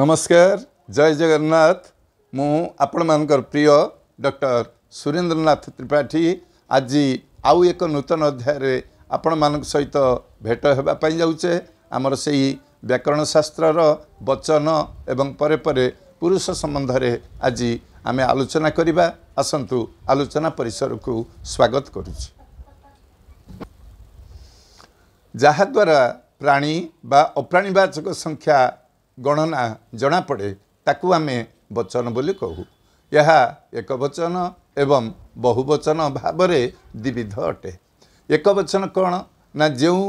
ନମସ୍କାର ଜୟ ଜଗନ୍ନାଥ ମୁଁ ଆପଣମାନଙ୍କର ପ୍ରିୟ ଡକ୍ଟର ସୁରେନ୍ଦ୍ରନାଥ ତ୍ରିପାଠୀ ଆଜି ଆଉ ଏକ ନୂତନ ଅଧ୍ୟାୟରେ ଆପଣମାନଙ୍କ ସହିତ ଭେଟ ହେବା ପାଇଁ ଯାଉଛେ ଆମର ସେହି ବ୍ୟାକରଣ ଶାସ୍ତ୍ରର ବଚନ ଏବଂ ପରେ ପରେ ପୁରୁଷ ସମ୍ବନ୍ଧରେ ଆଜି ଆମେ ଆଲୋଚନା କରିବା ଆସନ୍ତୁ ଆଲୋଚନା ପରିସରକୁ ସ୍ୱାଗତ କରୁଛି ଯାହାଦ୍ୱାରା ପ୍ରାଣୀ ବା ଅପ୍ରାଣୀବାଚକ ସଂଖ୍ୟା ଗଣନା ଜଣାପଡ଼େ ତାକୁ ଆମେ ବଚନ ବୋଲି କହୁ ଏହା ଏକ ବଚନ ଏବଂ ବଚନ ଭାବରେ ଦ୍ୱିବିଧ ଅଟେ ଏକ ବଚନ କ'ଣ ନା ଯେଉଁ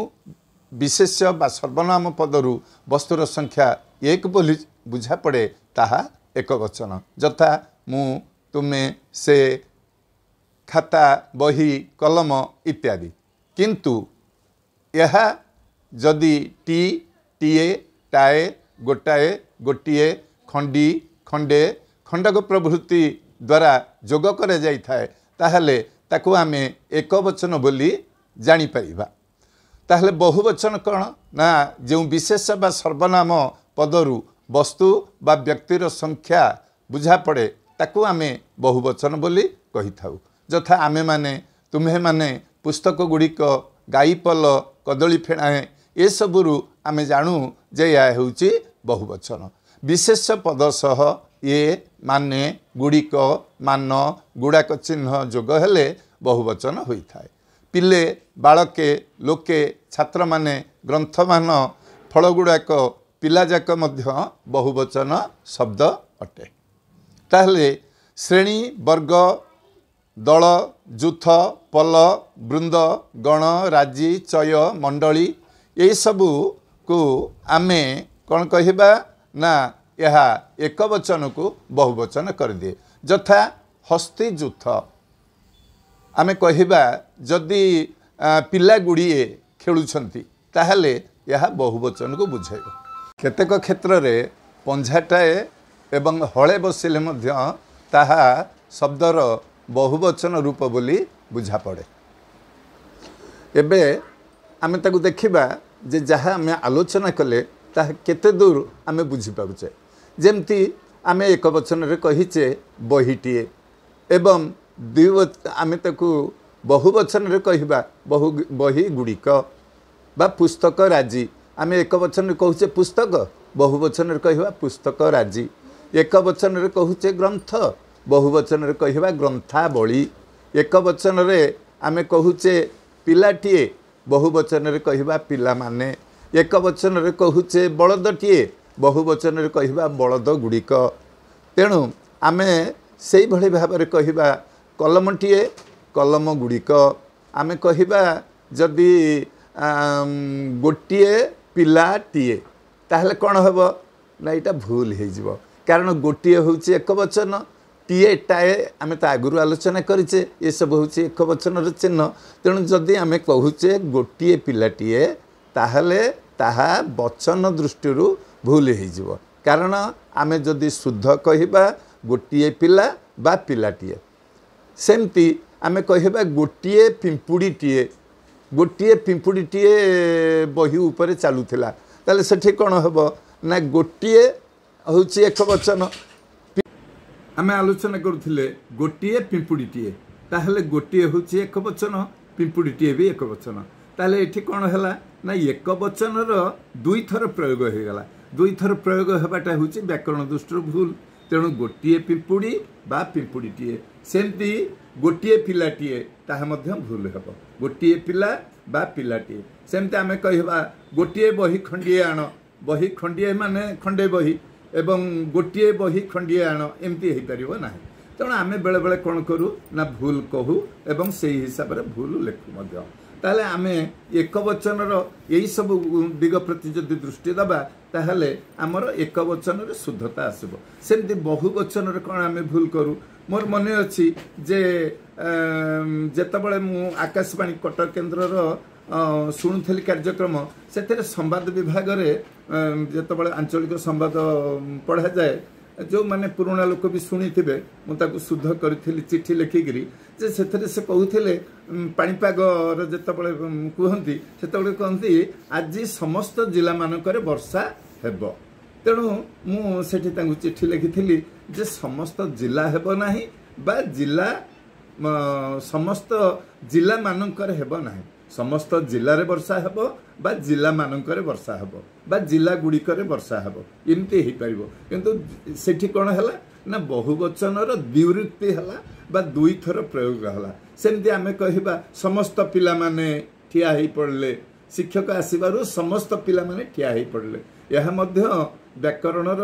ବିଶେଷ ବା ସର୍ବନାମ ପଦରୁ ବସ୍ତୁର ସଂଖ୍ୟା ଏକ ବୋଲି ବୁଝାପଡ଼େ ତାହା ଏକ ବଚନ ଯଥା ମୁଁ ତୁମେ ସେ ଖାତା ବହି କଲମ ଇତ୍ୟାଦି କିନ୍ତୁ ଏହା ଯଦି ଟି ଟିଏ ଟାଏ ଗୋଟାଏ ଗୋଟିଏ ଖଣ୍ଡି ଖଣ୍ଡେ ଖଣ୍ଡକ ପ୍ରଭୃତି ଦ୍ୱାରା ଯୋଗ କରାଯାଇଥାଏ ତାହେଲେ ତାକୁ ଆମେ ଏକ ବଚନ ବୋଲି ଜାଣିପାରିବା ତାହେଲେ ବହୁବଚନ କ'ଣ ନା ଯେଉଁ ବିଶେଷ ବା ସର୍ବନାମ ପଦରୁ ବସ୍ତୁ ବା ବ୍ୟକ୍ତିର ସଂଖ୍ୟା ବୁଝାପଡ଼େ ତାକୁ ଆମେ ବହୁବଚନ ବୋଲି କହିଥାଉ ଯଥା ଆମେମାନେ ତୁମ୍ଭେମାନେ ପୁସ୍ତକ ଗୁଡ଼ିକ ଗାଈ ପଲ କଦଳୀ ଫେଣାଏ ଏସବୁରୁ ଆମେ ଜାଣୁ ଯେ ଏହା ହେଉଛି ବହୁବଚନ ବିଶେଷ ପଦ ସହ ଏ ମାନେ ଗୁଡ଼ିକ ମାନ ଗୁଡ଼ାକ ଚିହ୍ନ ଯୋଗ ହେଲେ ବହୁବଚନ ହୋଇଥାଏ ପିଲେ ବାଳକେ ଲୋକେ ଛାତ୍ରମାନେ ଗ୍ରନ୍ଥମାନ ଫଳଗୁଡ଼ାକ ପିଲାଯାକ ମଧ୍ୟ ବହୁବଚନ ଶବ୍ଦ ଅଟେ ତାହେଲେ ଶ୍ରେଣୀ ବର୍ଗ ଦଳ ଯୁଥ ପଲ ବୃନ୍ଦ ଗଣ ରାଜି ଚୟ ମଣ୍ଡଳୀ ଏହିସବୁକୁ ଆମେ କ'ଣ କହିବା ନା ଏହା ଏକ ବଚନକୁ ବହୁବଚନ କରିଦିଏ ଯଥା ହସ୍ତିଯୁଥ ଆମେ କହିବା ଯଦି ପିଲା ଗୁଡ଼ିଏ ଖେଳୁଛନ୍ତି ତାହେଲେ ଏହା ବହୁବଚନକୁ ବୁଝାଇବ କେତେକ କ୍ଷେତ୍ରରେ ପଞ୍ଝାଟାଏ ଏବଂ ହଳେ ବସିଲେ ମଧ୍ୟ ତାହା ଶବ୍ଦର ବହୁବଚନ ରୂପ ବୋଲି ବୁଝାପଡ଼େ ଏବେ ଆମେ ତାକୁ ଦେଖିବା ଯେ ଯାହା ଆମେ ଆଲୋଚନା କଲେ ତାହା କେତେ ଦୂର ଆମେ ବୁଝିପାରୁଛେ ଯେମିତି ଆମେ ଏକ ବଚନରେ କହିଛେ ବହିଟିଏ ଏବଂ ଦୁଇ ଆମେ ତାକୁ ବହୁ ବଚନରେ କହିବା ବହୁ ବହି ଗୁଡ଼ିକ ବା ପୁସ୍ତକ ରାଜି ଆମେ ଏକ ବଚନରେ କହୁଛେ ପୁସ୍ତକ ବହୁ ବଚନରେ କହିବା ପୁସ୍ତକ ରାଜି ଏକ ବଚନରେ କହୁଛେ ଗ୍ରନ୍ଥ ବହୁ ବଚନରେ କହିବା ଗ୍ରନ୍ଥାବଳୀ ଏକ ବଚନରେ ଆମେ କହୁଛେ ପିଲାଟିଏ ବହୁ ବଚନରେ କହିବା ପିଲାମାନେ ଏକ ବଚନରେ କହୁଛେ ବଳଦଟିଏ ବହୁ ବଚନରେ କହିବା ବଳଦ ଗୁଡ଼ିକ ତେଣୁ ଆମେ ସେଇଭଳି ଭାବରେ କହିବା କଲମଟିଏ କଲମ ଗୁଡ଼ିକ ଆମେ କହିବା ଯଦି ଗୋଟିଏ ପିଲାଟିଏ ତାହେଲେ କ'ଣ ହେବ ନା ଏଇଟା ଭୁଲ ହୋଇଯିବ କାରଣ ଗୋଟିଏ ହେଉଛି ଏକ ବଚନ ଟିଏ ଟାଏ ଆମେ ତା ଆଗରୁ ଆଲୋଚନା କରିଛେ ଏସବୁ ହେଉଛି ଏକ ବଚନର ଚିହ୍ନ ତେଣୁ ଯଦି ଆମେ କହୁଛେ ଗୋଟିଏ ପିଲାଟିଏ ତାହେଲେ ତାହା ବଚନ ଦୃଷ୍ଟିରୁ ଭୁଲ ହୋଇଯିବ କାରଣ ଆମେ ଯଦି ଶୁଦ୍ଧ କହିବା ଗୋଟିଏ ପିଲା ବା ପିଲାଟିଏ ସେମିତି ଆମେ କହିବା ଗୋଟିଏ ପିମ୍ପୁଡ଼ିଟିଏ ଗୋଟିଏ ପିମ୍ପୁଡ଼ିଟିଏ ବହି ଉପରେ ଚାଲୁଥିଲା ତାହେଲେ ସେଠି କ'ଣ ହେବ ନା ଗୋଟିଏ ହେଉଛି ଏକ ବଚନ ଆମେ ଆଲୋଚନା କରୁଥିଲେ ଗୋଟିଏ ପିମ୍ପୁଡ଼ିଟିଏ ତାହେଲେ ଗୋଟିଏ ହେଉଛି ଏକ ବଚନ ପିମ୍ପୁଡ଼ିଟିଏ ବି ଏକ ବଚନ ତାହେଲେ ଏଠି କ'ଣ ହେଲା ନା ଏକ ବଚନର ଦୁଇଥର ପ୍ରୟୋଗ ହୋଇଗଲା ଦୁଇଥର ପ୍ରୟୋଗ ହେବାଟା ହେଉଛି ବ୍ୟାକରଣ ଦୃଷ୍ଟିରୁ ଭୁଲ ତେଣୁ ଗୋଟିଏ ପିମ୍ପୁଡ଼ି ବା ପିମ୍ପୁଡ଼ିଟିଏ ସେମିତି ଗୋଟିଏ ପିଲାଟିଏ ତାହା ମଧ୍ୟ ଭୁଲ ହେବ ଗୋଟିଏ ପିଲା ବା ପିଲାଟିଏ ସେମିତି ଆମେ କହିବା ଗୋଟିଏ ବହି ଖଣ୍ଡିଏ ଆଣ ବହି ଖଣ୍ଡିଏ ମାନେ ଖଣ୍ଡେ ବହି ଏବଂ ଗୋଟିଏ ବହି ଖଣ୍ଡିଏ ଆଣ ଏମିତି ହେଇପାରିବ ନାହିଁ ତେଣୁ ଆମେ ବେଳେବେଳେ କ'ଣ କରୁ ନା ଭୁଲ କହୁ ଏବଂ ସେହି ହିସାବରେ ଭୁଲ ଲେଖୁ ମଧ୍ୟ ତାହେଲେ ଆମେ ଏକବଚନର ଏହିସବୁ ଦିଗ ପ୍ରତି ଯଦି ଦୃଷ୍ଟି ଦେବା ତାହେଲେ ଆମର ଏକବଚନରେ ଶୁଦ୍ଧତା ଆସିବ ସେମିତି ବହୁବଚନରେ କ'ଣ ଆମେ ଭୁଲ କରୁ ମୋର ମନେ ଅଛି ଯେ ଯେତେବେଳେ ମୁଁ ଆକାଶବାଣୀ କଟକ କେନ୍ଦ୍ରର ଶୁଣୁଥିଲି କାର୍ଯ୍ୟକ୍ରମ ସେଥିରେ ସମ୍ବାଦ ବିଭାଗରେ ଯେତେବେଳେ ଆଞ୍ଚଳିକ ସମ୍ବାଦ ପଢ଼ାଯାଏ ଯେଉଁମାନେ ପୁରୁଣା ଲୋକ ବି ଶୁଣିଥିବେ ମୁଁ ତାକୁ ଶୁଦ୍ଧ କରିଥିଲି ଚିଠି ଲେଖିକିରି ଯେ ସେଥିରେ ସେ କହୁଥିଲେ ପାଣିପାଗର ଯେତେବେଳେ କୁହନ୍ତି ସେତେବେଳେ କହନ୍ତି ଆଜି ସମସ୍ତ ଜିଲ୍ଲାମାନଙ୍କରେ ବର୍ଷା ହେବ ତେଣୁ ମୁଁ ସେଠି ତାଙ୍କୁ ଚିଠି ଲେଖିଥିଲି ଯେ ସମସ୍ତ ଜିଲ୍ଲା ହେବ ନାହିଁ ବା ଜିଲ୍ଲା ସମସ୍ତ ଜିଲ୍ଲାମାନଙ୍କରେ ହେବ ନାହିଁ ସମସ୍ତ ଜିଲ୍ଲାରେ ବର୍ଷା ହେବ ବା ଜିଲ୍ଲାମାନଙ୍କରେ ବର୍ଷା ହେବ ବା ଜିଲ୍ଲାଗୁଡ଼ିକରେ ବର୍ଷା ହେବ ଏମିତି ହେଇପାରିବ କିନ୍ତୁ ସେଠି କ'ଣ ହେଲା ନା ବହୁବଚନର ଦ୍ୱିରୁତି ହେଲା ବା ଦୁଇଥର ପ୍ରୟୋଗ ହେଲା ସେମିତି ଆମେ କହିବା ସମସ୍ତ ପିଲାମାନେ ଠିଆ ହେଇପଡ଼ିଲେ ଶିକ୍ଷକ ଆସିବାରୁ ସମସ୍ତ ପିଲାମାନେ ଠିଆ ହେଇପଡ଼ିଲେ ଏହା ମଧ୍ୟ ବ୍ୟାକରଣର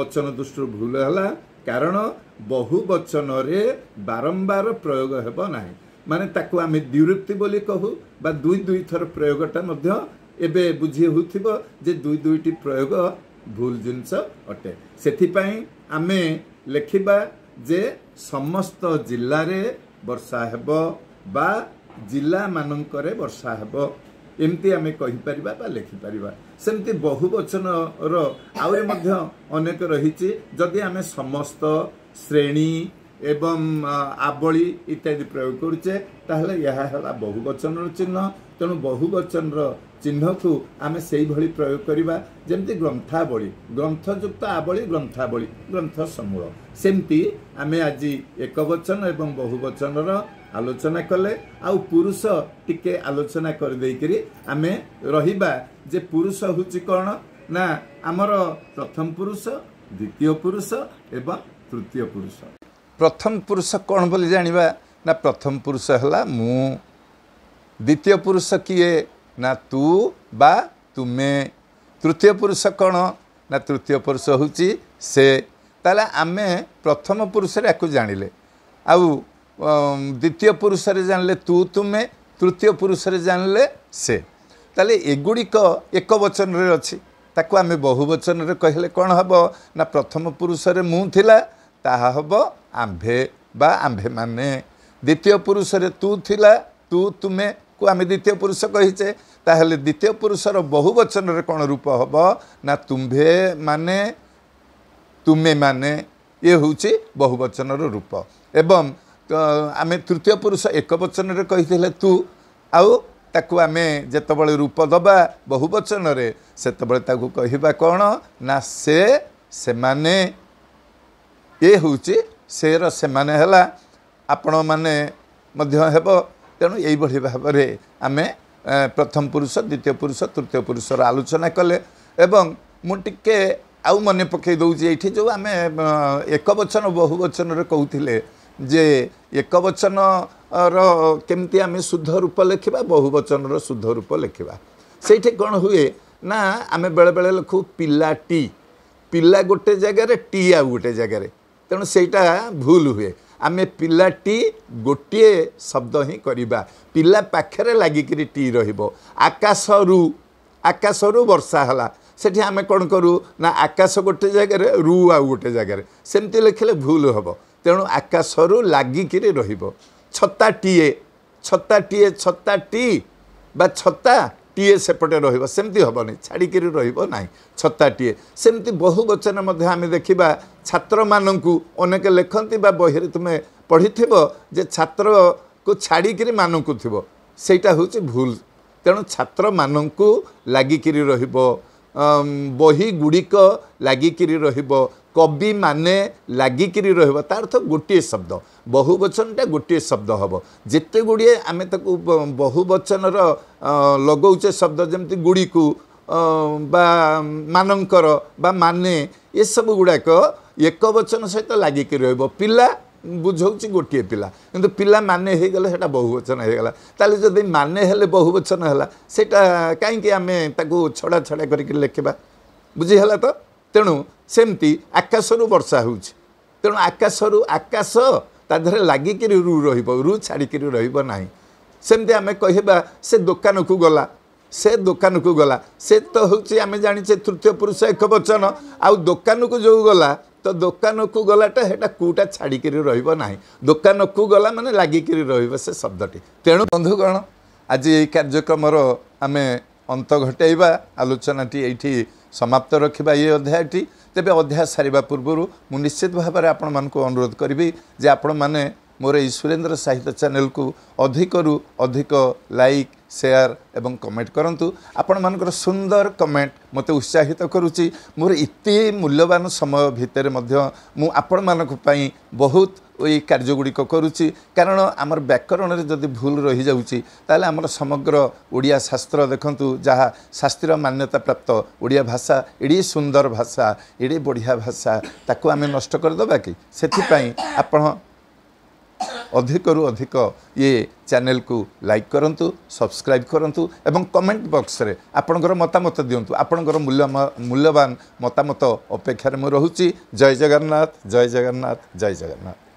ବଚନ ଦୃଷ୍ଟିରୁ ଭୁଲ ହେଲା କାରଣ ବହୁବଚନରେ ବାରମ୍ବାର ପ୍ରୟୋଗ ହେବ ନାହିଁ ମାନେ ତାକୁ ଆମେ ଦ୍ୱିରୁକ୍ତି ବୋଲି କହୁ ବା ଦୁଇ ଦୁଇ ଥର ପ୍ରୟୋଗଟା ମଧ୍ୟ ଏବେ ବୁଝି ହେଉଥିବ ଯେ ଦୁଇ ଦୁଇଟି ପ୍ରୟୋଗ ଭୁଲ ଜିନିଷ ଅଟେ ସେଥିପାଇଁ ଆମେ ଲେଖିବା ଯେ ସମସ୍ତ ଜିଲ୍ଲାରେ ବର୍ଷା ହେବ ବା ଜିଲ୍ଲାମାନଙ୍କରେ ବର୍ଷା ହେବ ଏମିତି ଆମେ କହିପାରିବା ବା ଲେଖିପାରିବା ସେମିତି ବହୁ ବଚନର ଆହୁରି ମଧ୍ୟ ଅନେକ ରହିଛି ଯଦି ଆମେ ସମସ୍ତ ଶ୍ରେଣୀ ଏବଂ ଆବଳି ଇତ୍ୟାଦି ପ୍ରୟୋଗ କରୁଛେ ତାହେଲେ ଏହା ହେଲା ବହୁବଚନର ଚିହ୍ନ ତେଣୁ ବହୁବଚନର ଚିହ୍ନକୁ ଆମେ ସେଇଭଳି ପ୍ରୟୋଗ କରିବା ଯେମିତି ଗ୍ରନ୍ଥାବଳୀ ଗ୍ରନ୍ଥଯୁକ୍ତ ଆବଳି ଗ୍ରନ୍ଥାବଳୀ ଗ୍ରନ୍ଥ ସମୂଳ ସେମିତି ଆମେ ଆଜି ଏକବଚନ ଏବଂ ବହୁବଚନର ଆଲୋଚନା କଲେ ଆଉ ପୁରୁଷ ଟିକେ ଆଲୋଚନା କରିଦେଇକରି ଆମେ ରହିବା ଯେ ପୁରୁଷ ହେଉଛି କ'ଣ ନା ଆମର ପ୍ରଥମ ପୁରୁଷ ଦ୍ୱିତୀୟ ପୁରୁଷ ଏବଂ ତୃତୀୟ ପୁରୁଷ ପ୍ରଥମ ପୁରୁଷ କ'ଣ ବୋଲି ଜାଣିବା ନା ପ୍ରଥମ ପୁରୁଷ ହେଲା ମୁଁ ଦ୍ୱିତୀୟ ପୁରୁଷ କିଏ ନା ତୁ ବା ତୁମେ ତୃତୀୟ ପୁରୁଷ କ'ଣ ନା ତୃତୀୟ ପୁରୁଷ ହେଉଛି ସେ ତାହେଲେ ଆମେ ପ୍ରଥମ ପୁରୁଷରେ ୟାକୁ ଜାଣିଲେ ଆଉ ଦ୍ୱିତୀୟ ପୁରୁଷରେ ଜାଣିଲେ ତୁ ତୁମେ ତୃତୀୟ ପୁରୁଷରେ ଜାଣିଲେ ସେ ତାହେଲେ ଏଗୁଡ଼ିକ ଏକ ବଚନରେ ଅଛି ତାକୁ ଆମେ ବହୁବଚନରେ କହିଲେ କ'ଣ ହେବ ନା ପ୍ରଥମ ପୁରୁଷରେ ମୁଁ ଥିଲା ତାହା ହେବ ଆମ୍ଭେ ବା ଆମ୍ଭେମାନେ ଦ୍ୱିତୀୟ ପୁରୁଷରେ ତୁ ଥିଲା ତୁ ତୁମେ କୁ ଆମେ ଦ୍ୱିତୀୟ ପୁରୁଷ କହିଛେ ତାହେଲେ ଦ୍ୱିତୀୟ ପୁରୁଷର ବହୁ ବଚନରେ କ'ଣ ରୂପ ହେବ ନା ତୁମ୍ଭେ ମାନେ ତୁମେ ମାନେ ଇଏ ହେଉଛି ବହୁ ବଚନର ରୂପ ଏବଂ ଆମେ ତୃତୀୟ ପୁରୁଷ ଏକ ବଚନରେ କହିଥିଲେ ତୁ ଆଉ ତାକୁ ଆମେ ଯେତେବେଳେ ରୂପ ଦେବା ବହୁ ବଚନରେ ସେତେବେଳେ ତାକୁ କହିବା କ'ଣ ନା ସେମାନେ ଇଏ ହେଉଛି ସେର ସେମାନେ ହେଲା ଆପଣମାନେ ମଧ୍ୟ ହେବ ତେଣୁ ଏଇଭଳି ଭାବରେ ଆମେ ପ୍ରଥମ ପୁରୁଷ ଦ୍ୱିତୀୟ ପୁରୁଷ ତୃତୀୟ ପୁରୁଷର ଆଲୋଚନା କଲେ ଏବଂ ମୁଁ ଟିକିଏ ଆଉ ମନେ ପକାଇ ଦେଉଛି ଏଇଠି ଯେଉଁ ଆମେ ଏକ ବଚନ ବହୁ ବଚନରେ କହୁଥିଲେ ଯେ ଏକ ବଚନର କେମିତି ଆମେ ଶୁଦ୍ଧ ରୂପ ଲେଖିବା ବହୁ ବଚନର ଶୁଦ୍ଧ ରୂପ ଲେଖିବା ସେଇଠି କ'ଣ ହୁଏ ନା ଆମେ ବେଳେବେଳେ ଲେଖୁ ପିଲା ଟି ପିଲା ଗୋଟେ ଜାଗାରେ ଟି ଆଉ ଗୋଟେ ଜାଗାରେ ତେଣୁ ସେଇଟା ଭୁଲ ହୁଏ ଆମେ ପିଲାଟି ଗୋଟିଏ ଶବ୍ଦ ହିଁ କରିବା ପିଲା ପାଖରେ ଲାଗିକିରି ଟି ରହିବ ଆକାଶରୁ ଆକାଶରୁ ବର୍ଷା ହେଲା ସେଠି ଆମେ କ'ଣ କରୁ ନା ଆକାଶ ଗୋଟେ ଜାଗାରେ ରୁ ଆଉ ଗୋଟେ ଜାଗାରେ ସେମିତି ଲେଖିଲେ ଭୁଲ ହେବ ତେଣୁ ଆକାଶରୁ ଲାଗିକିରି ରହିବ ଛତାଟିଏ ଛତାଟିଏ ଛତା ଟି ବା ଛତା ଟିଏ ସେପଟେ ରହିବ ସେମିତି ହେବନି ଛାଡ଼ିକିରି ରହିବ ନାହିଁ ଛତାଟିଏ ସେମିତି ବହୁ ବଚନ ମଧ୍ୟ ଆମେ ଦେଖିବା ଛାତ୍ରମାନଙ୍କୁ ଅନେକ ଲେଖନ୍ତି ବା ବହିରେ ତୁମେ ପଢ଼ିଥିବ ଯେ ଛାତ୍ରକୁ ଛାଡ଼ିକିରି ମାନଙ୍କୁ ଥିବ ସେଇଟା ହେଉଛି ଭୁଲ ତେଣୁ ଛାତ୍ରମାନଙ୍କୁ ଲାଗିକିରି ରହିବ ବହିଗୁଡ଼ିକ ଲାଗିକିରି ରହିବ କବିମାନେ ଲାଗିକିରି ରହିବ ତା ଅର୍ଥ ଗୋଟିଏ ଶବ୍ଦ ବହୁବଚନଟା ଗୋଟିଏ ଶବ୍ଦ ହେବ ଯେତେ ଗୁଡ଼ିଏ ଆମେ ତାକୁ ବହୁବଚନର ଲଗାଉଛେ ଶବ୍ଦ ଯେମିତି ଗୁଡ଼ିକୁ ବା ମାନଙ୍କର ବା ମାନେ ଏସବୁ ଗୁଡ଼ାକ ଏକ ବଚନ ସହିତ ଲାଗିକି ରହିବ ପିଲା ବୁଝାଉଛି ଗୋଟିଏ ପିଲା କିନ୍ତୁ ପିଲା ମାନେ ହେଇଗଲେ ସେଇଟା ବହୁବଚନ ହେଇଗଲା ତାହେଲେ ଯଦି ମାନେ ହେଲେ ବହୁବଚନ ହେଲା ସେଇଟା କାହିଁକି ଆମେ ତାକୁ ଛଡ଼ା ଛଡ଼ା କରିକି ଲେଖିବା ବୁଝିହେଲା ତ ତେଣୁ ସେମିତି ଆକାଶରୁ ବର୍ଷା ହେଉଛି ତେଣୁ ଆକାଶରୁ ଆକାଶ ତା ଦେହରେ ଲାଗିକିରି ରୁ ରହିବ ରୁ ଛାଡ଼ିକିରି ରହିବ ନାହିଁ ସେମିତି ଆମେ କହିବା ସେ ଦୋକାନକୁ ଗଲା ସେ ଦୋକାନକୁ ଗଲା ସେ ତ ହେଉଛି ଆମେ ଜାଣିଛେ ତୃତୀୟ ପୁରୁଷ ଏକ ବଚନ ଆଉ ଦୋକାନକୁ ଯେଉଁ ଗଲା ତ ଦୋକାନକୁ ଗଲାଟା ସେଇଟା କେଉଁଟା ଛାଡ଼ିକିରି ରହିବ ନାହିଁ ଦୋକାନକୁ ଗଲା ମାନେ ଲାଗିକିରି ରହିବ ସେ ଶବ୍ଦଟି ତେଣୁ ବନ୍ଧୁଗଣ ଆଜି ଏଇ କାର୍ଯ୍ୟକ୍ରମର ଆମେ ଅନ୍ତ ଘଟାଇବା ଆଲୋଚନାଟି ଏଇଠି ସମାପ୍ତ ରଖିବା ଏ ଅଧ୍ୟାୟଟି ତେବେ ଅଧ୍ୟାୟ ସାରିବା ପୂର୍ବରୁ ମୁଁ ନିଶ୍ଚିତ ଭାବରେ ଆପଣମାନଙ୍କୁ ଅନୁରୋଧ କରିବି ଯେ ଆପଣମାନେ ମୋର ଏଇ ସୁରେନ୍ଦ୍ର ସାହିତ୍ୟ ଚ୍ୟାନେଲକୁ ଅଧିକରୁ ଅଧିକ ଲାଇକ୍ ସେୟାର ଏବଂ କମେଣ୍ଟ କରନ୍ତୁ ଆପଣମାନଙ୍କର ସୁନ୍ଦର କମେଣ୍ଟ ମୋତେ ଉତ୍ସାହିତ କରୁଛି ମୋର ଏତେ ମୂଲ୍ୟବାନ ସମୟ ଭିତରେ ମଧ୍ୟ ମୁଁ ଆପଣମାନଙ୍କ ପାଇଁ ବହୁତ ওই কার্যগুড়ি করুচি কারণ আমার ব্যাকরণের যদি ভুল যাচ্ছি তাহলে আমার সমগ্র ওড়িয়া শাস্ত্র দেখুন যা শাস্ত্রীয় মান্যতা প্রাপ্ত ওড়িয়া ভাষা এড়ি সুন্দর ভাষা এড়ি বড়িয়া ভাষা তাকে আমি নষ্ট করে দেবা কি সেপাই আপনার অধিকরু অধিক ইয়ে চ্যানেল কু লাইক করতু সবসক্রাইব করতু এবং কমেন্ট বক্সরে আপনার মতামত দিও আপনার মূল্য মূল্যবান মতামত অপেক্ষার মু রুচি জয় জগন্নাথ জয় জগন্নাথ জয় জগন্নাথ